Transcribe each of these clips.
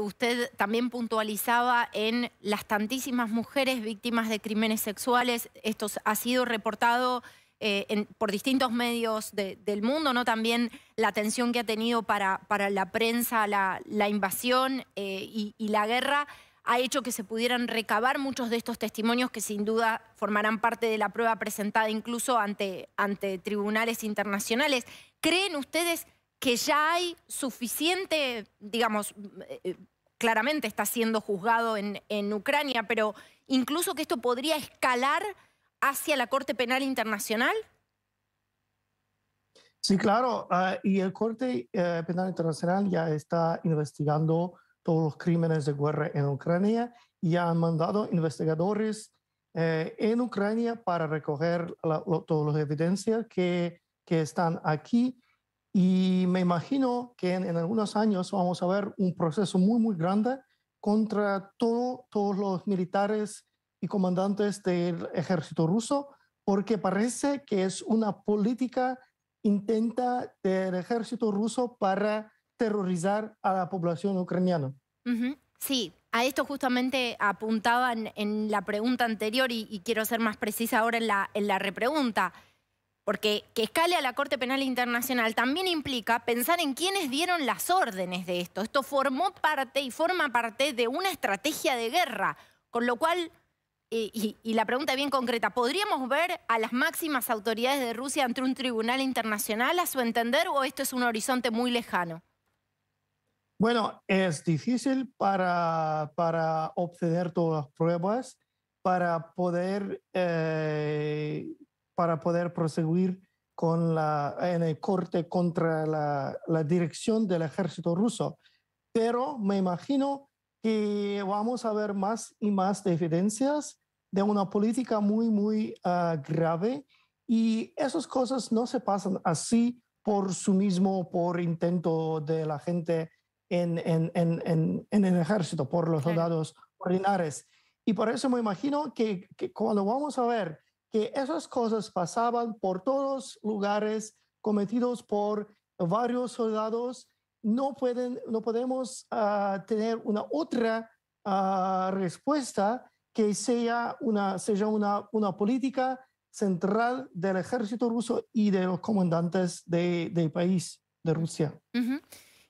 usted también puntualizaba en las tantísimas mujeres víctimas de crímenes sexuales. Esto ha sido reportado eh, por distintos medios del mundo, ¿no? También la atención que ha tenido para, para la prensa, la, invasión eh, y, la guerra ha hecho que se pudieran recabar muchos de estos testimonios que sin duda formarán parte de la prueba presentada incluso ante, ante tribunales internacionales. ¿Creen ustedes que ya hay suficiente, digamos, eh, claramente está siendo juzgado en, en Ucrania, pero incluso que esto podría escalar hacia la Corte Penal Internacional? Sí, claro. Ah, y el Corte eh, Penal Internacional ya está investigando todos los crímenes de guerra en Ucrania y han mandado investigadores eh, en Ucrania para recoger todas las evidencias que, que están aquí. Y me imagino que en, algunos años vamos a ver un proceso muy, muy grande contra todo, todos los militares y comandantes del ejército ruso, porque parece que es una política intenta del ejército ruso para terrorizar a la población ucraniana. Sí, a esto justamente apuntaba en la pregunta anterior y, y quiero ser más precisa ahora en la, en la repregunta. Porque que escale a la Corte Penal Internacional también implica pensar en quiénes dieron las órdenes de esto. Esto formó parte y forma parte de una estrategia de guerra, con lo cual eh, y, la pregunta bien concreta, ¿podríamos ver a las máximas autoridades de Rusia ante un tribunal internacional a su entender o esto es un horizonte muy lejano? Bueno, es difícil para, para obtener todas las pruebas, para poder eh, para poder proseguir con la, en el corte contra la, la dirección del ejército ruso. Pero me imagino que vamos a ver más y más evidencias de una política muy, muy ah, grave y esas cosas no se pasan así por su mismo, por intento de la gente en, en, en, en el ejército, por los soldados ordinarios. Y por eso me imagino que, que, cuando vamos a ver que esas cosas pasaban por todos lugares cometidos por varios soldados, no, pueden, no podemos ah, tener una otra ah, respuesta que sea, una, sea una, una, política central del ejército ruso y de los comandantes del país, de Rusia.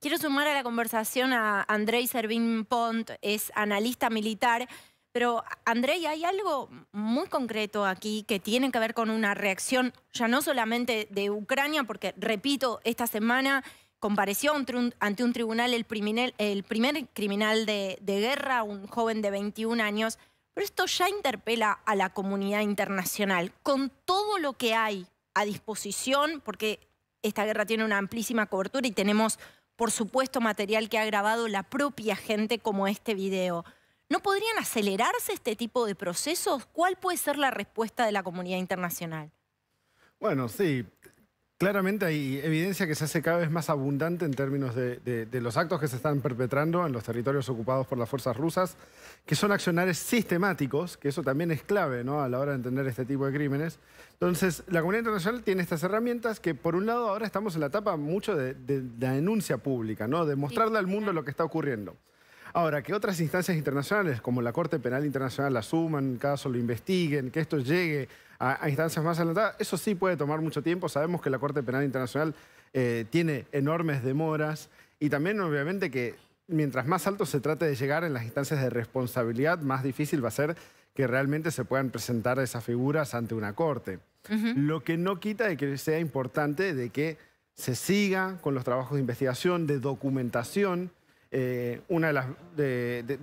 Quiero sumar a la conversación a Andrei servin Pont, es analista militar. Pero, André, hay algo muy concreto aquí que tiene que ver con una reacción ya no solamente de Ucrania, porque, repito, esta semana compareció ante un tribunal el primer, criminal de, de guerra, un joven de 21 años, pero esto ya interpela a la comunidad internacional con todo lo que hay a disposición, porque esta guerra tiene una amplísima cobertura y tenemos, por supuesto, material que ha grabado la propia gente como este video. ¿No podrían acelerarse este tipo de procesos? ¿Cuál puede ser la respuesta de la comunidad internacional? Bueno, sí. Claramente hay evidencia que se hace cada vez más abundante en términos de, los actos que se están perpetrando en los territorios ocupados por las fuerzas rusas, que son accionarios sistemáticos, que eso también es clave ¿no? a la hora de entender este tipo de crímenes. Entonces, la comunidad internacional tiene estas herramientas que, por un lado, ahora estamos en la etapa mucho de, la denuncia pública, ¿no? de mostrarle al mundo lo que está ocurriendo. Ahora, que otras instancias internacionales, como la Corte Penal Internacional, la suman, caso lo investiguen, que esto llegue a, instancias más adelantadas, eso sí puede tomar mucho tiempo. Sabemos que la Corte Penal Internacional eh, tiene enormes demoras y también obviamente que mientras más alto se trate de llegar en las instancias de responsabilidad, más difícil va a ser que realmente se puedan presentar esas figuras ante una corte. Lo que no quita de que sea importante de que se siga con los trabajos de investigación, de documentación, eh, una de las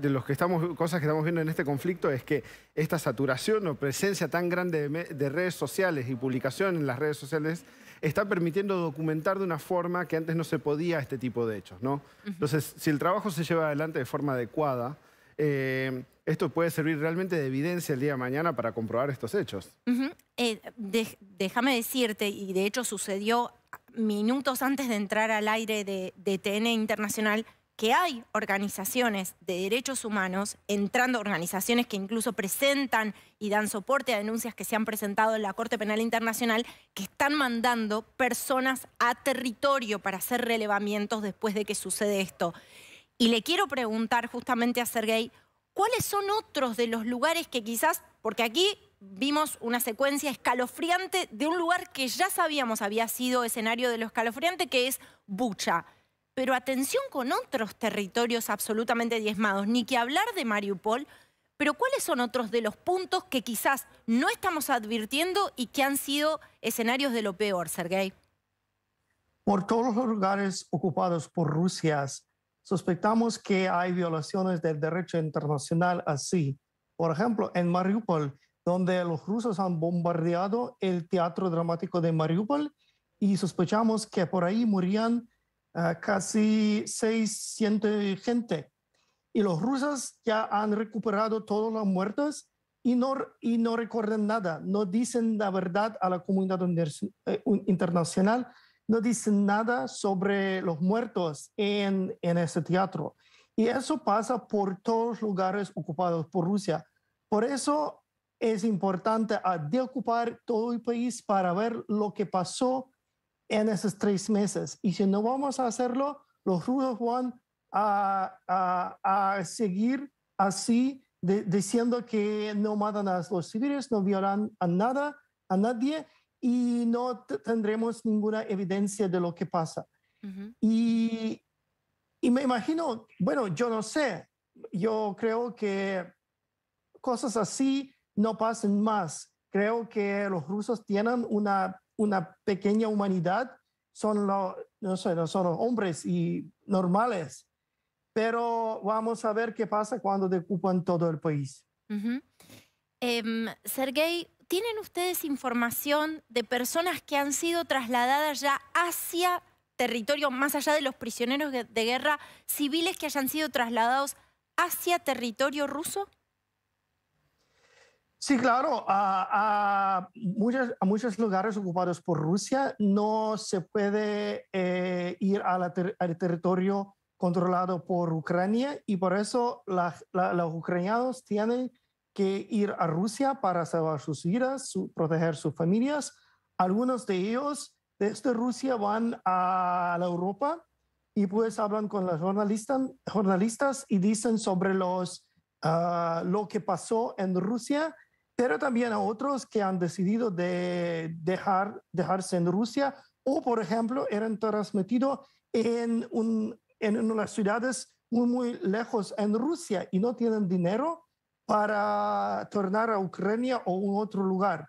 los que estamos, cosas que estamos viendo en este conflicto es que esta saturación o presencia tan grande de, redes sociales y publicación en las redes sociales está permitiendo documentar de una forma que antes no se podía este tipo de hechos. ¿no? Entonces, si el trabajo se lleva adelante de forma adecuada, eh, esto puede servir realmente de evidencia el día de mañana para comprobar estos hechos. Eh, déjame decirte, y de hecho sucedió minutos antes de entrar al aire de, de TN Internacional, que hay organizaciones de derechos humanos, entrando organizaciones que incluso presentan y dan soporte a denuncias que se han presentado en la Corte Penal Internacional, que están mandando personas a territorio para hacer relevamientos después de que sucede esto. Y le quiero preguntar justamente a Sergei, ¿cuáles son otros de los lugares que quizás, porque aquí vimos una secuencia escalofriante de un lugar que ya sabíamos había sido escenario de lo escalofriante, que es Bucha pero atención con otros territorios absolutamente diezmados, ni que hablar de Mariupol, pero ¿cuáles son otros de los puntos que quizás no estamos advirtiendo y que han sido escenarios de lo peor, Sergei? Por todos los lugares ocupados por Rusia, sospechamos que hay violaciones del derecho internacional así. Por ejemplo, en Mariupol, donde los rusos han bombardeado el teatro dramático de Mariupol y sospechamos que por ahí murían. Ah, casi 600 gente. Y los rusos ya han recuperado todos los muertos y no, y no recuerdan nada, no dicen la verdad a la comunidad eh, internacional, no dicen nada sobre los muertos en, en ese teatro. Y eso pasa por todos los lugares ocupados por Rusia. Por eso es importante ah, de todo el país para ver lo que pasó en esos tres meses. Y si no vamos a hacerlo, los rusos van a, a, a seguir así, diciendo que no matan a los civiles, no violan a nada, a nadie, y no tendremos ninguna evidencia de lo que pasa. y, y me imagino, bueno, yo no sé, yo creo que cosas así no pasen más. Creo que los rusos tienen una una pequeña humanidad, son, los, no son hombres y normales. Pero vamos a ver qué pasa cuando ocupan todo el país. Uh ¿tienen ustedes información de personas que han sido trasladadas ya hacia territorio, más allá de los prisioneros de guerra, civiles que hayan sido trasladados hacia territorio ruso? Sí, claro. A, a, a, muchos lugares ocupados por Rusia no se puede eh, ir al territorio controlado por Ucrania y por eso los ucranianos tienen que ir a Rusia para salvar sus vidas, proteger sus familias. Algunos de ellos desde Rusia van a la Europa y pues hablan con los jornalistas, y dicen sobre los, ah, lo que pasó en Rusia pero también a otros que han decidido de dejar, dejarse en Rusia o, por ejemplo, eran transmitidos en, un, en unas ciudades muy, muy lejos en Rusia y no tienen dinero para tornar a Ucrania o un otro lugar.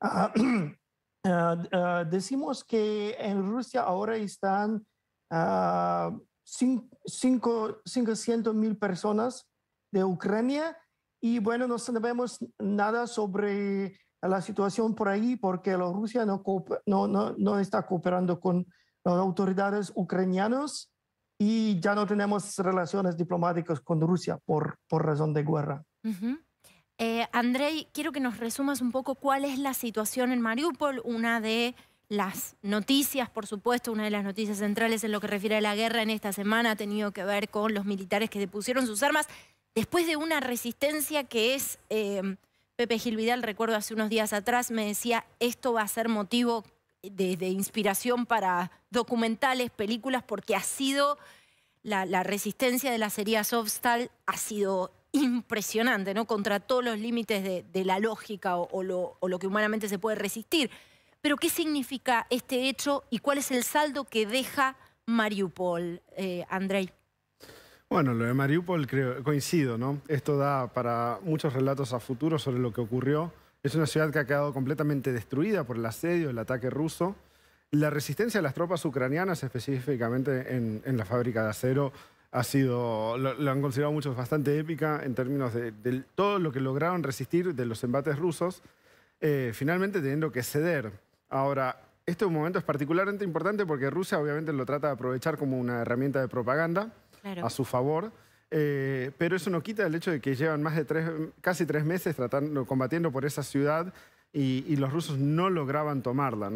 Ah, ah, ah, decimos que en Rusia ahora están uh, 500 mil personas de Ucrania y bueno, no sabemos nada sobre la situación por ahí porque Rusia no, no, no, está cooperando con las autoridades ucranianas y ya no tenemos relaciones diplomáticas con Rusia por, por razón de guerra. Eh, Andrei, quiero que nos resumas un poco cuál es la situación en Mariupol, una de las noticias, por supuesto, una de las noticias centrales en lo que refiere a la guerra en esta semana ha tenido que ver con los militares que depusieron sus armas después de una resistencia que es, eh, Pepe Gilvidal, recuerdo hace unos días atrás, me decía, esto va a ser motivo eh, de, inspiración para documentales, películas, porque ha sido, la, resistencia de la heridas Obstal ha sido impresionante, ¿no? Contra todos los límites de, la lógica o, lo, que humanamente se puede resistir. Pero, ¿qué significa este hecho y cuál es el saldo que deja Mariupol, eh, Andrei? Bueno, lo de Mariupol coincido, ¿no? Esto da para muchos relatos a futuro sobre lo que ocurrió. Es una ciudad que ha quedado completamente destruida por el asedio, el ataque ruso. La resistencia de las tropas ucranianas, específicamente en, la fábrica de acero, ha sido, lo, han considerado muchos, bastante épica en términos de, todo lo que lograron resistir de los embates rusos, eh, finalmente teniendo que ceder. Ahora, este momento es particularmente importante porque Rusia obviamente lo trata de aprovechar como una herramienta de propaganda a su favor. Eh, pero eso no quita el hecho de que llevan más de casi tres meses tratando, combatiendo por esa ciudad y, los rusos no lograban tomarla.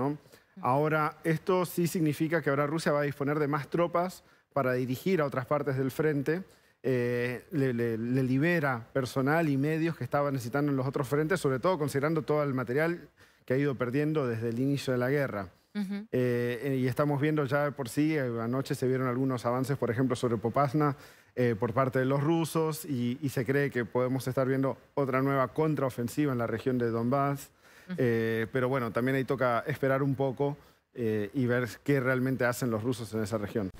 Ahora, esto sí significa que ahora Rusia va a disponer de más tropas para dirigir a otras partes del frente. Eh, le, le, libera personal y medios que estaba necesitando en los otros frentes, sobre todo considerando todo el material que ha ido perdiendo desde el inicio de la guerra. Eh, y estamos viendo ya por sí, eh, anoche se vieron algunos avances, por ejemplo, sobre Popasna eh, por parte de los rusos y, se cree que podemos estar viendo otra nueva contraofensiva en la región de Donbass. pero bueno, también ahí toca esperar un poco y ver qué realmente hacen los rusos en esa región.